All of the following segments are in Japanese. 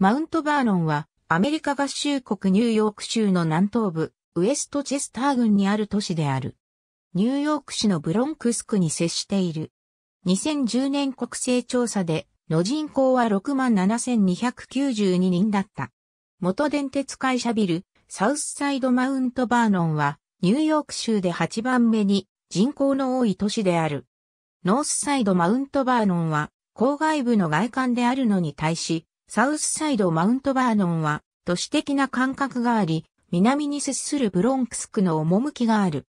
マウントバーノンは、アメリカ合衆国ニューヨーク州の南東部、ウエストチェスター郡にある都市である。ニューヨーク市のブロンクス区に接している。2010年国勢調査で、の人口は67,292人だった。元電鉄会社ビル、サウスサイドマウントバーノンは、ニューヨーク州で8番目に人口の多い都市である。ノースサイドマウントバーノンは、郊外部の外観であるのに対し、サウスサイドマウントバーノンは都市的な感覚があり、南に接するブロンクス区の趣がある。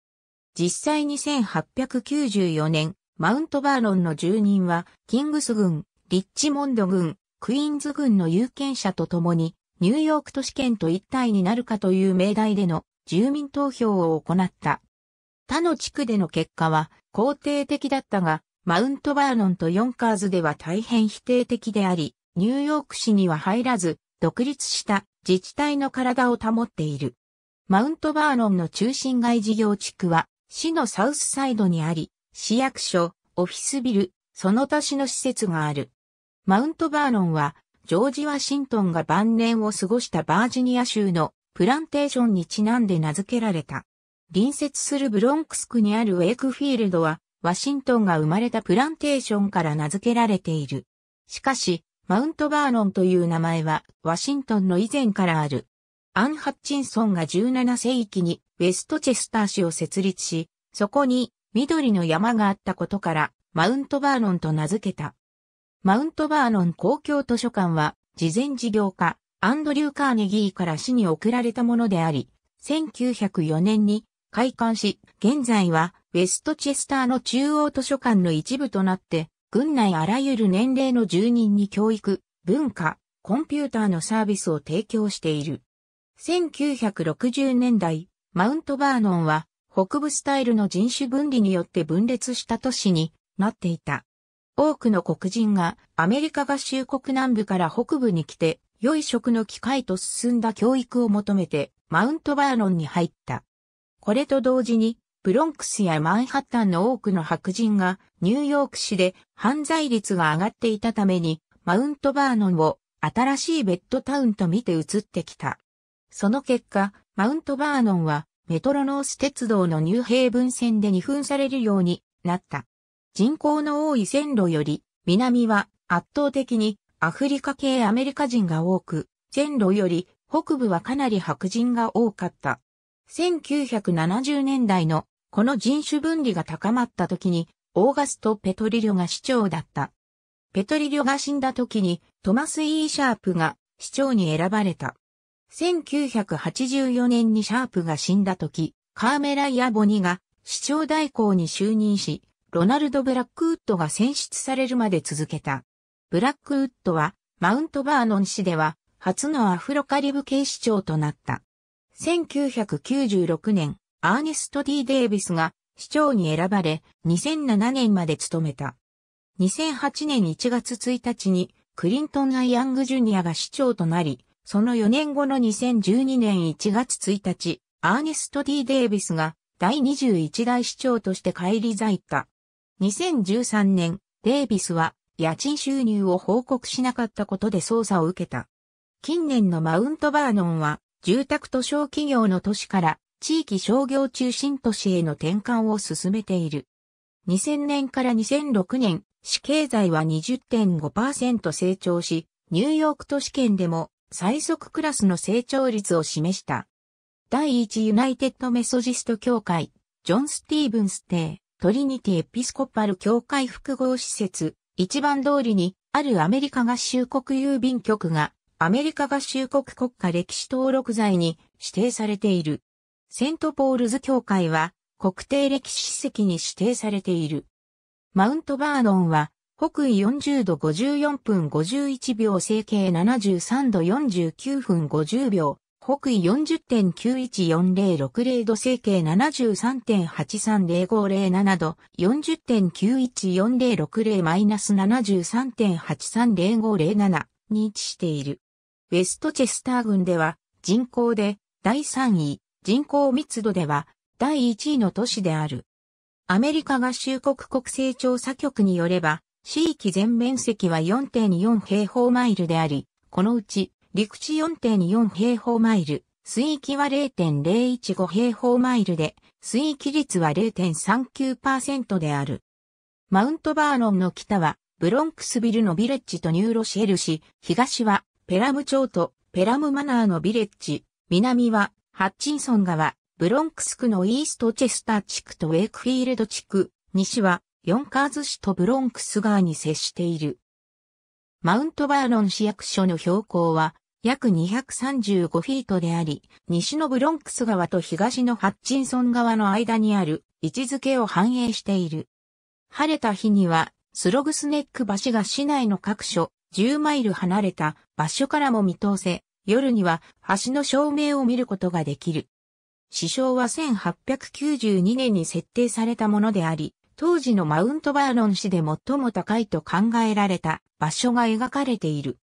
実際に1894年、マウントバーノンの住人は、キングス軍、リッチモンド軍、クイーンズ軍の有権者と共に、ニューヨーク都市圏と一体になるかという命題での住民投票を行った。他の地区での結果は肯定的だったが、マウントバーノンとヨンカーズでは大変否定的であり、ニューヨーク市には入らず、独立した自治体の体を保っている。マウントバーノンの中心街事業地区は、市のサウスサイドにあり、市役所、オフィスビル、その他市の施設がある。マウントバーノンは、ジョージ・ワシントンが晩年を過ごしたバージニア州のプランテーションにちなんで名付けられた。隣接するブロンクス区にあるウェイクフィールドは、ワシントンが生まれたプランテーションから名付けられている。しかし、マウントバーノンという名前はワシントンの以前からある。アン・ハッチンソンが17世紀にウェストチェスター市を設立し、そこに緑の山があったことからマウントバーノンと名付けた。マウントバーノン公共図書館は事前事業家アンドリュー・カーネギーから市に送られたものであり、1904年に開館し、現在はウェストチェスターの中央図書館の一部となって軍内あらゆる年齢の住人に教育、文化、コンピューターのサービスを提供している。1960年代、マウントバーノンは北部スタイルの人種分離によって分裂した都市になっていた。多くの黒人がアメリカ合衆国南部から北部に来て、良い職の機会と進んだ教育を求めてマウントバーノンに入った。これと同時にブロンクスやマンハッタンの多くの白人がニューヨーク市で犯罪率が上がっていたためにマウントバーノンを新しいベッドタウンと見て移ってきた。その結果、マウントバーノンはメトロノース鉄道のニューヘイブン線で二分されるようになった。人口の多い線路より南は圧倒的にアフリカ系アメリカ人が多く、線路より北部はかなり白人が多かった。1970年代のこの人種分離が高まった時に、オーガスト・ペトリリョが市長だった。ペトリリョが死んだ時に、トマス・イー・シャープが市長に選ばれた。1984年にシャープが死んだ時、カーメラ・イアボニが市長代行に就任し、ロナルド・ブラックウッドが選出されるまで続けた。ブラックウッドは、マウントバーノン市では、初のアフロカリブ系市長となった。1996年、アーネスト・ D・ デイビスが市長に選ばれ、2007年まで務めた。2008年1月1日にクリントン・ア・イ・ヤング・ジュニアが市長となり、その4年後の2012年1月1日、アーネスト・ D・ デイビスが第21代市長として返り咲いた。2013年、デイビスは家賃収入を報告しなかったことで捜査を受けた。近年のマウントバーノンは住宅と小企業の都市から地域商業中心都市への転換を進めている。2000年から2006年、市経済は20.5%成長し、ニューヨーク都市圏でも最速クラスの成長率を示した。第1ユナイテッドメソジスト協会、ジョン・スティーブンステイ、トリニティ・エピスコパル協会複合施設、一番通りに、あるアメリカ合衆国郵便局が、アメリカ合衆国国家歴史登録財に指定されている。セントポールズ教会は国定歴史史跡に指定されている。マウントバーノンは北緯40度54分51秒整形73度49分50秒、北緯40.914060度整形73.830507度40.914060 73.830507に位置している。ウェストチェスター郡では人口で第3位、人口密度では第1位の都市である。アメリカ合衆国国勢調査局によれば、市域全面積は4.24平方マイルであり、このうち陸地4.24平方マイル、水域は0.015平方マイルで、水域率は0.39%である。マウントバーノンの北は、ブロンクスビルのビレッジとニューロシェル市、東は、ペラム町とペラムマナーのビレッジ、南はハッチンソン川、ブロンクス区のイーストチェスター地区とウェイクフィールド地区、西は、ヨンカーズ市とブロンクス川に接している。マウントバーロン市役所の標高は、約235フィートであり、西のブロンクス川と東のハッチンソン川の間にある位置づけを反映している。晴れた日には、スログスネック橋が市内の各所、10マイル離れた場所からも見通せ、夜には橋の照明を見ることができる。支障は1892年に設定されたものであり、当時のマウントバーロン市で最も高いと考えられた場所が描かれている。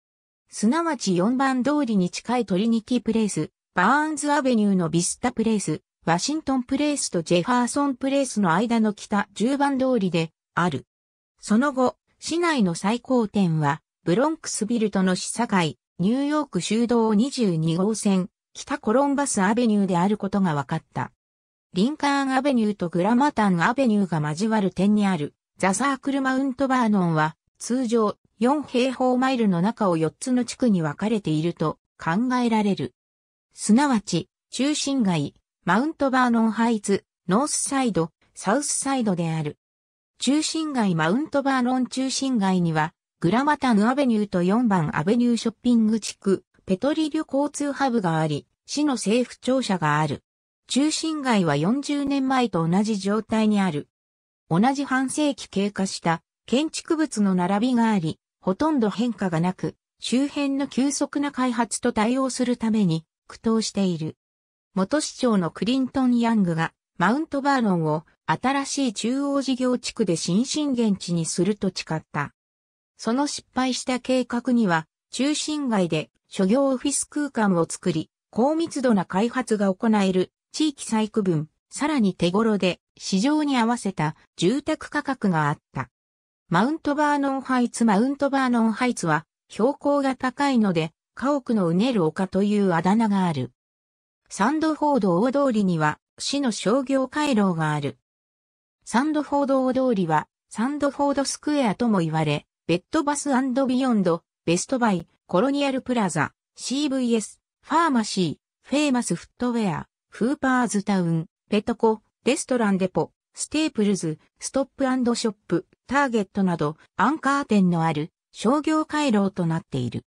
すなわち4番通りに近いトリニティプレイス、バーンズアベニューのビスタプレイス、ワシントンプレイスとジェファーソンプレイスの間の北10番通りである。その後、市内の最高点は、ブロンクスビルとの市境、ニューヨーク州道22号線、北コロンバスアベニューであることが分かった。リンカーンアベニューとグラマタンアベニューが交わる点にある、ザ・サークル・マウント・バーノンは、通常4平方マイルの中を4つの地区に分かれていると考えられる。すなわち、中心街、マウントバーノンハイツ、ノースサイド、サウスサイドである。中心街マウントバーノン中心街には、グラマタヌアベニューと4番アベニューショッピング地区、ペトリリュ交通ハブがあり、市の政府庁舎がある。中心街は40年前と同じ状態にある。同じ半世紀経過した建築物の並びがあり、ほとんど変化がなく、周辺の急速な開発と対応するために苦闘している。元市長のクリントン・ヤングがマウントバーロンを新しい中央事業地区で新進現地にすると誓った。その失敗した計画には、中心街で諸行オフィス空間を作り、高密度な開発が行える地域再区分、さらに手頃で市場に合わせた住宅価格があった。マウントバーノンハイツマウントバーノンハイツは標高が高いので家屋のうねる丘というあだ名がある。サンドフォード大通りには市の商業回廊がある。サンドフォード大通りはサンドフォードスクエアとも言われ、ベッドバスビヨンド、ベストバイ、コロニアルプラザ、CVS、ファーマシー、フェイマスフットウェア、フーパーズタウン、ペトコ、レストランデポ、ステープルズ、ストップショップ、ターゲットなどアンカー店のある商業回廊となっている。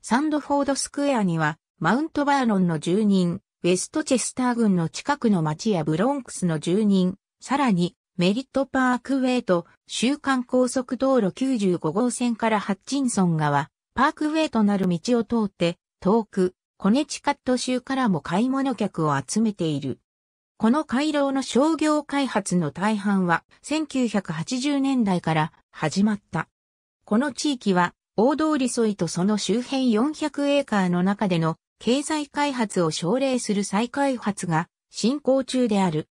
サンドフォードスクエアにはマウントバーロンの住人、ウェストチェスター郡の近くの町やブロンクスの住人、さらにメリットパークウェイと週間高速道路95号線からハッチンソン川、パークウェイとなる道を通って、遠く、コネチカット州からも買い物客を集めている。この回廊の商業開発の大半は1980年代から始まった。この地域は大通り沿いとその周辺400エーカーの中での経済開発を奨励する再開発が進行中である。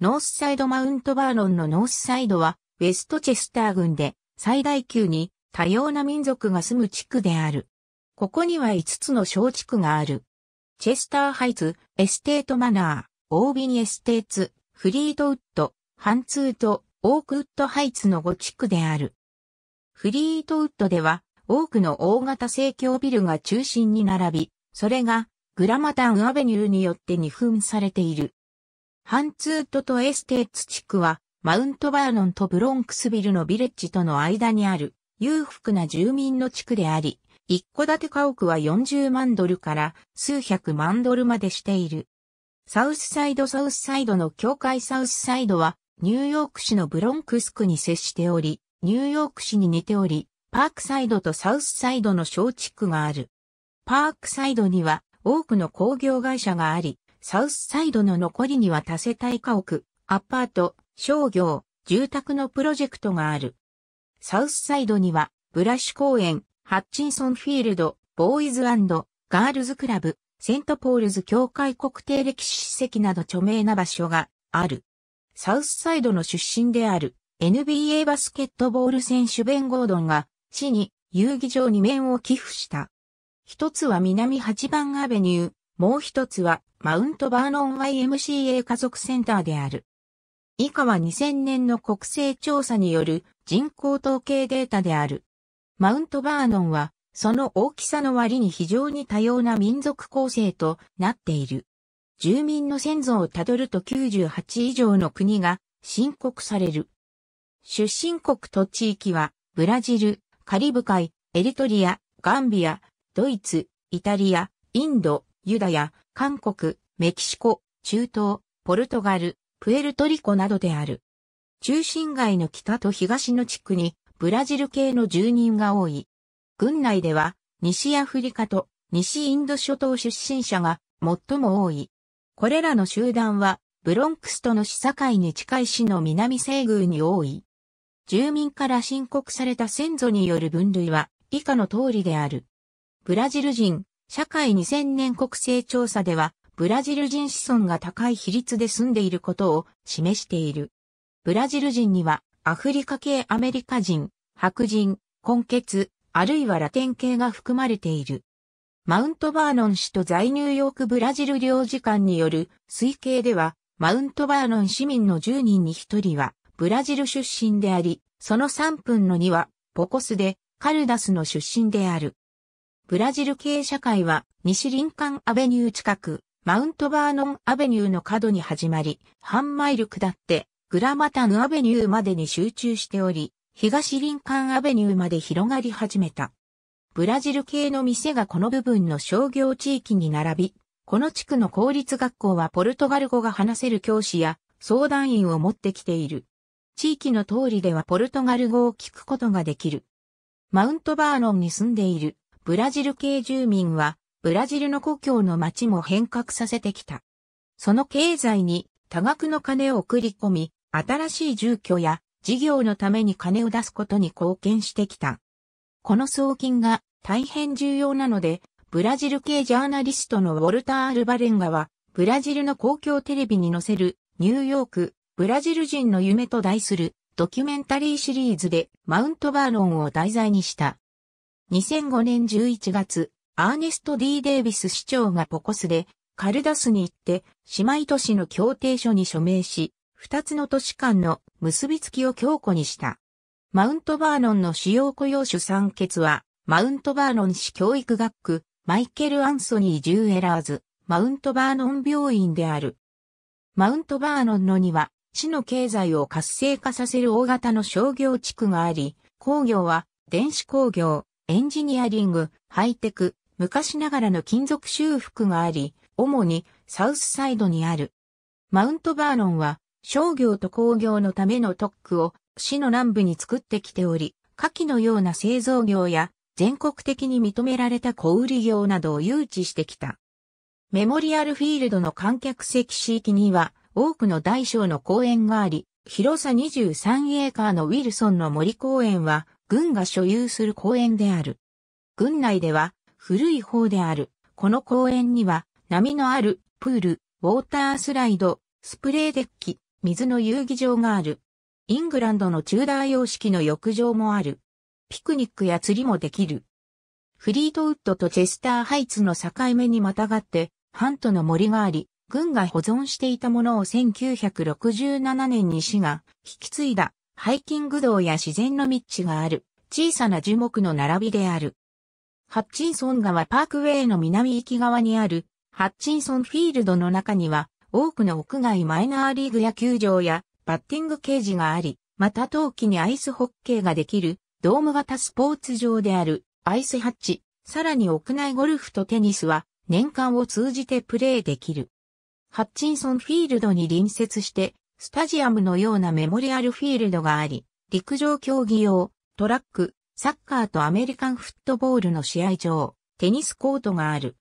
ノースサイドマウントバーロンのノースサイドは、ウェストチェスター郡で最大級に多様な民族が住む地区である。ここには5つの小地区がある。チェスターハイツ、エステートマナー、オービニエステーツ、フリートウッド、ハンツーとオークウッドハイツの5地区である。フリートウッドでは多くの大型生協ビルが中心に並び、それがグラマタンアベニューによって二分されている。ハンツートとエステーツ地区は、マウントバーノンとブロンクスビルのビレッジとの間にある裕福な住民の地区であり、一戸建て家屋は40万ドルから数百万ドルまでしている。サウスサイドサウスサイドの境界サウスサイドは、ニューヨーク市のブロンクス区に接しており、ニューヨーク市に似ており、パークサイドとサウスサイドの小地区がある。パークサイドには多くの工業会社があり、サウスサイドの残りには多世帯家屋、アパート、商業、住宅のプロジェクトがある。サウスサイドには、ブラッシュ公園、ハッチンソンフィールド、ボーイズガールズクラブ、セントポールズ協会国定歴史史跡など著名な場所がある。サウスサイドの出身である NBA バスケットボール選手ベン・ゴードンが市に遊技場2面を寄付した。一つは南8番アベニュー、もう一つは、マウントバーノン YMCA 家族センターである。以下は2000年の国勢調査による人口統計データである。マウントバーノンは、その大きさの割に非常に多様な民族構成となっている。住民の先祖をたどると98以上の国が申告される。出身国と地域は、ブラジル、カリブ海、エリトリア、ガンビア、ドイツ、イタリア、インド、ユダヤ、韓国、メキシコ、中東、ポルトガル、プエルトリコなどである。中心街の北と東の地区にブラジル系の住人が多い。軍内では西アフリカと西インド諸島出身者が最も多い。これらの集団はブロンクスとの市境に近い市の南西宮に多い。住民から申告された先祖による分類は以下の通りである。ブラジル人、社会2000年国勢調査では、ブラジル人子孫が高い比率で住んでいることを示している。ブラジル人には、アフリカ系アメリカ人、白人、混血、あるいはラテン系が含まれている。マウントバーノン市と在ニューヨークブラジル領事館による推計では、マウントバーノン市民の10人に1人はブラジル出身であり、その3分の2はポコスでカルダスの出身である。ブラジル系社会は西林間アベニュー近く、マウントバーノンアベニューの角に始まり、半マイル下ってグラマタヌアベニューまでに集中しており、東林間アベニューまで広がり始めた。ブラジル系の店がこの部分の商業地域に並び、この地区の公立学校はポルトガル語が話せる教師や相談員を持ってきている。地域の通りではポルトガル語を聞くことができる。マウントバーノンに住んでいるブラジル系住民は、ブラジルの故郷の町も変革させてきた。その経済に多額の金を送り込み、新しい住居や事業のために金を出すことに貢献してきた。この送金が大変重要なので、ブラジル系ジャーナリストのウォルター・アルバレンガは、ブラジルの公共テレビに載せるニューヨーク、ブラジル人の夢と題するドキュメンタリーシリーズでマウントバーロンを題材にした。2005年11月、アーネスト・ D・ デイビス市長がポコスで、カルダスに行って、姉妹都市の協定書に署名し、二つの都市間の結びつきを強固にした。マウントバーノンの主要雇用主産決は、マウントバーノン市教育学区、マイケル・アンソニー・ジューエラーズ、マウントバーノン病院である。マウントバーノンのには、市の経済を活性化させる大型の商業地区があり、工業は電子工業、エンジニアリング、ハイテク、昔ながらの金属修復があり、主にサウスサイドにある。マウントバーノンは商業と工業のための特区を市の南部に作ってきており、下記のような製造業や全国的に認められた小売業などを誘致してきた。メモリアルフィールドの観客席地域には多くの大小の公園があり、広さ23エーカーのウィルソンの森公園は軍が所有する公園である。軍内では古い方である。この公園には波のあるプール、ウォータースライド、スプレーデッキ、水の遊技場がある。イングランドのチューダー様式の浴場もある。ピクニックや釣りもできる。フリートウッドとチェスターハイツの境目にまたがって、ハントの森があり、軍が保存していたものを1967年に市が引き継いだハイキング道や自然の道がある、小さな樹木の並びである。ハッチンソン川パークウェイの南行き側にある、ハッチンソンフィールドの中には、多くの屋外マイナーリーグ野球場や、バッティングケージがあり、また冬季にアイスホッケーができる、ドーム型スポーツ場である、アイスハッチ、さらに屋内ゴルフとテニスは、年間を通じてプレーできる。ハッチンソンフィールドに隣接して、スタジアムのようなメモリアルフィールドがあり、陸上競技用、トラック、サッカーとアメリカンフットボールの試合場、テニスコートがある。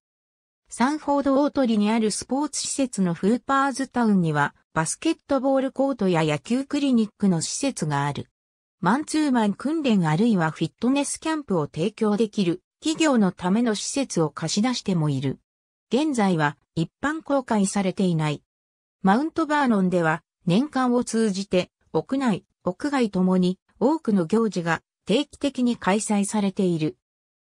サンフォード大鳥にあるスポーツ施設のフーパーズタウンには、バスケットボールコートや野球クリニックの施設がある。マンツーマン訓練あるいはフィットネスキャンプを提供できる企業のための施設を貸し出してもいる。現在は一般公開されていない。マウントバーノンでは年間を通じて、屋内、屋外ともに多くの行事が定期的に開催されている。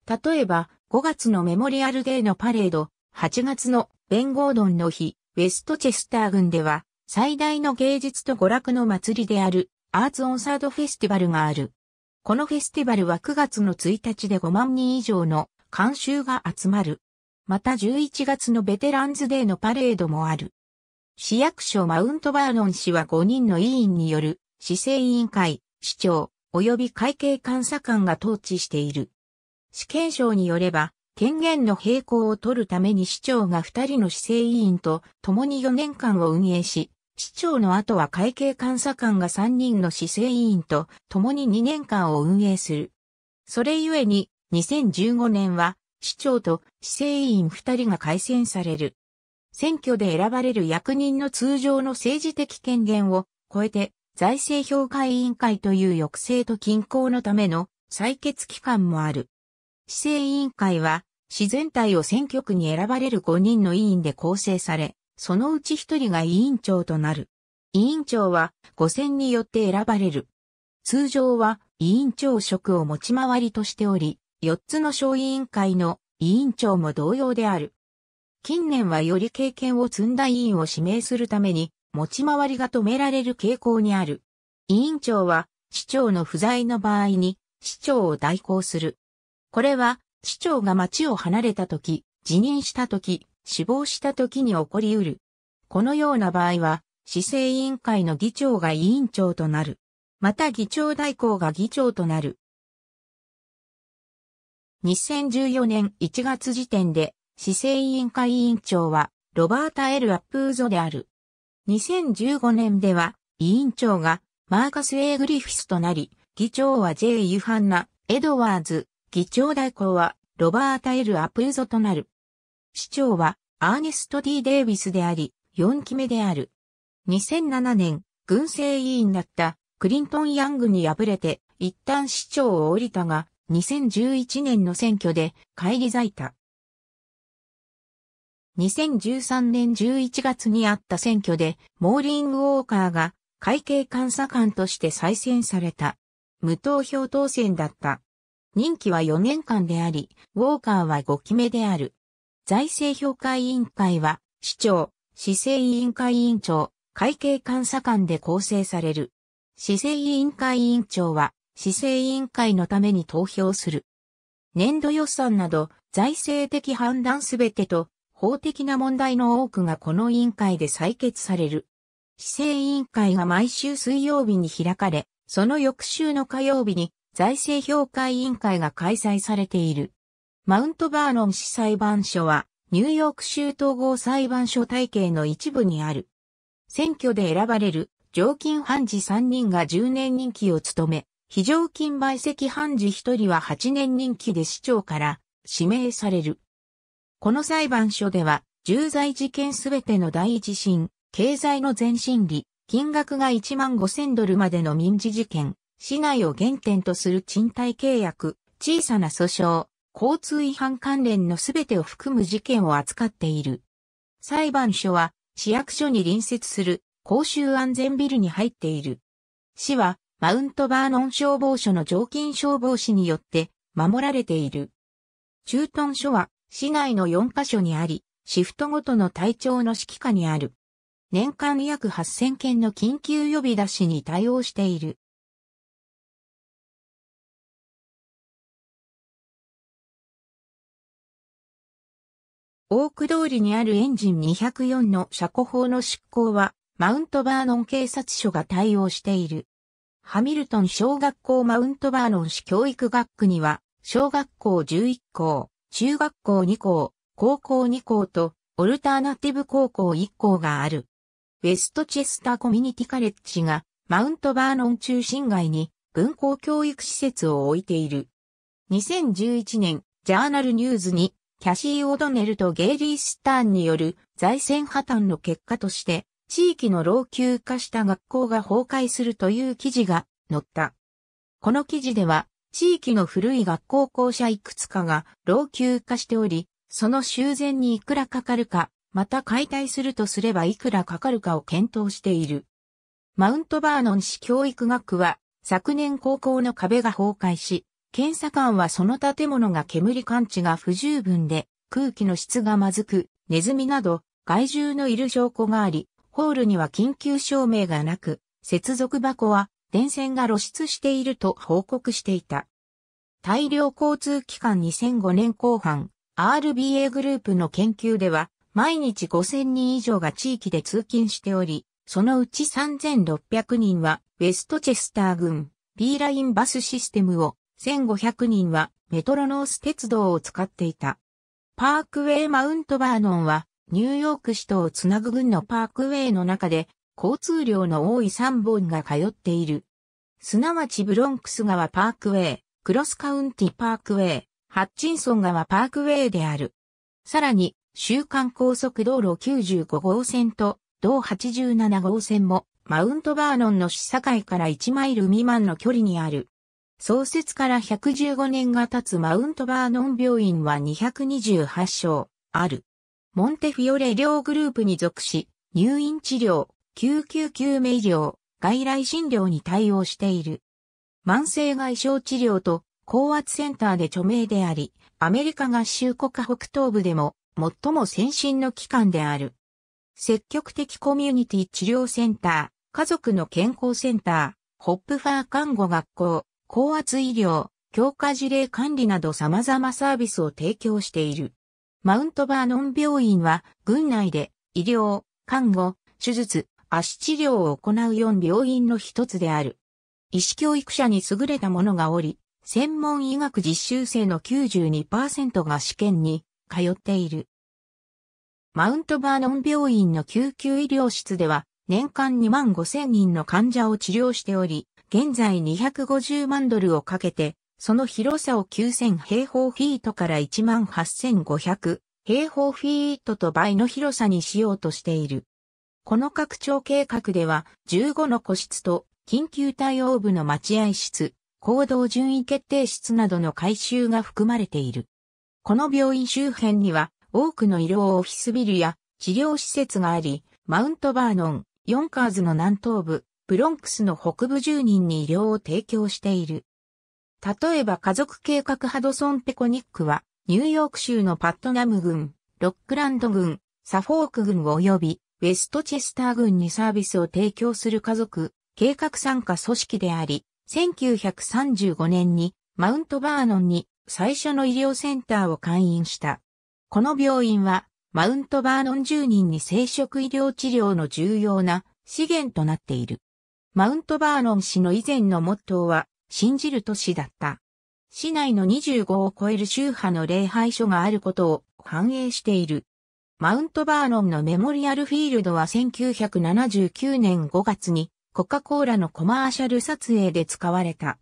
例えば、5月のメモリアルデーのパレード、8月のベンゴードンの日、ウェストチェスター郡では、最大の芸術と娯楽の祭りである、アーツオンサードフェスティバルがある。このフェスティバルは9月の1日で5万人以上の観衆が集まる。また11月のベテランズデーのパレードもある。市役所マウントバーノン氏は5人の委員による市政委員会、市長、及び会計監査官が統治している。試験省によれば、権限の並行を取るために市長が2人の市政委員と共に4年間を運営し、市長の後は会計監査官が3人の市政委員と共に2年間を運営する。それゆえに、2015年は市長と市政委員2人が改選される。選挙で選ばれる役人の通常の政治的権限を超えて財政評価委員会という抑制と均衡のための採決機関もある。市政委員会は自然体を選挙区に選ばれる5人の委員で構成され、そのうち1人が委員長となる。委員長は5選によって選ばれる。通常は委員長職を持ち回りとしており、4つの小委員会の委員長も同様である。近年はより経験を積んだ委員を指名するために、持ち回りが止められる傾向にある。委員長は、市長の不在の場合に、市長を代行する。これは、市長が町を離れた時、辞任した時、死亡した時に起こり得る。このような場合は、市政委員会の議長が委員長となる。また議長代行が議長となる。2014年1月時点で市政委員会委員長は、ロバータ・エル・アップーゾである。2015年では、委員長がマーカス・エグリフィスとなり、議長は J・ ユハンナ・エドワーズ、議長代行はロバータ・エル・アプーゾとなる。市長はアーネスト・ D・ デイビスであり、4期目である。2007年、軍政委員だったクリントン・ヤングに敗れて、一旦市長を降りたが、2011年の選挙で返り咲いた。2013年11月にあった選挙で、モーリング・ウォーカーが会計監査官として再選された。無投票当選だった。任期は4年間であり、ウォーカーは5期目である。財政評価委員会は、市長、市政委員会委員長、会計監査官で構成される。市政委員会委員長は、市政委員会のために投票する。年度予算など、財政的判断すべてと法的な問題の多くがこの委員会で採決される。市政委員会が毎週水曜日に開かれ、その翌週の火曜日に財政評価委員会が開催されている。マウントバーノン市裁判所は、ニューヨーク州統合裁判所体系の一部にある。選挙で選ばれる常勤判事3人が10年任期を務め、非常勤売席判事1人は8年任期で市長から指名される。この裁判所では、重罪事件すべての第一審、経済の全審理、金額が1万5000ドルまでの民事事件、市内を原点とする賃貸契約、小さな訴訟、交通違反関連のすべてを含む事件を扱っている。裁判所は市役所に隣接する公衆安全ビルに入っている。市はマウントバーノン消防署の常勤消防士によって守られている。駐屯所は市内の4カ所にあり、シフトごとの隊長の指揮下にある。年間約8000件の緊急呼び出しに対応している。オーク通りにあるエンジン204の車庫法の執行は、マウントバーノン警察署が対応している。ハミルトン小学校マウントバーノン市教育学区には、小学校11校、中学校2校、高校2校と、オルターナティブ高校1校がある。ウェストチェスターコミュニティカレッジが、マウントバーノン中心街に、軍校教育施設を置いている。2011年、ジャーナルニューズに、キャシー・オドネルとゲイリー・スターンによる財政破綻の結果として、地域の老朽化した学校が崩壊するという記事が載った。この記事では、地域の古い学校校舎いくつかが老朽化しており、その修繕にいくらかかるか、また解体するとすればいくらかかるかを検討している。マウントバーノン市教育学区は、昨年高校の壁が崩壊し、検査官はその建物が煙感知が不十分で、空気の質がまずく、ネズミなど害獣のいる証拠があり、ホールには緊急照明がなく、接続箱は電線が露出していると報告していた。大量交通機関2005年後半、RBA グループの研究では、毎日5000人以上が地域で通勤しており、そのうち3600人はウェストチェスター郡 B ラインバスシステムを、1500人はメトロノース鉄道を使っていた。パークウェイマウントバーノンはニューヨーク市とをつなぐ郡のパークウェイの中で交通量の多い3本が通っている。すなわちブロンクス川パークウェイ、クロスカウンティパークウェイ、ハッチンソン川パークウェイである。さらに、週間高速道路95号線と、同87号線も、マウントバーノンの市境から1マイル未満の距離にある。創設から115年が経つマウントバーノン病院は228床、ある。モンテフィオレ両グループに属し、入院治療、救急救命医療、外来診療に対応している。慢性外傷治療と高圧センターで著名であり、アメリカ合衆国北東部でも最も先進の機関である。積極的コミュニティ治療センター、家族の健康センター、ホップファー看護学校、高圧医療、強化事例管理など様々サービスを提供している。マウントバーノン病院は、軍内で医療、看護、手術、足治療を行う4病院の一つである。医師教育者に優れた者がおり、専門医学実習生の92%が試験に通っている。マウントバーノン病院の救急医療室では年間2万5千人の患者を治療しており、現在250万ドルをかけて、その広さを9000平方フィートから1万8500平方フィートと倍の広さにしようとしている。この拡張計画では、15の個室と、緊急対応部の待合室、行動順位決定室などの改修が含まれている。この病院周辺には、多くの医療オフィスビルや治療施設があり、マウントバーノン、ヨンカーズの南東部、ブロンクスの北部住人に医療を提供している。例えば家族計画ハドソン・ペコニックは、ニューヨーク州のパットナム郡、ロックランド郡、サフォーク郡及びウェストチェスター郡にサービスを提供する家族、計画参加組織であり、1935年にマウントバーノンに最初の医療センターを開院した。この病院はマウントバーノン住人に生殖医療治療の重要な資源となっている。マウントバーノン氏の以前のモットーは信じる都市だった。市内の25を超える宗派の礼拝所があることを反映している。マウントバーノンのメモリアルフィールドは1979年5月にコカ・コーラのコマーシャル撮影で使われた。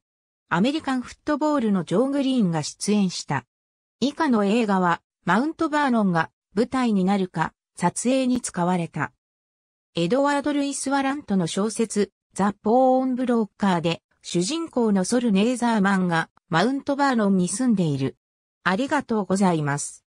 アメリカンフットボールのジョー・グリーンが出演した。以下の映画はマウントバーノンが舞台になるか撮影に使われた。エドワード・ルイス・ワラントの小説ザ・ポーン・ブロッカーで主人公のソル・ネーザーマンがマウントバーノンに住んでいる。ありがとうございます。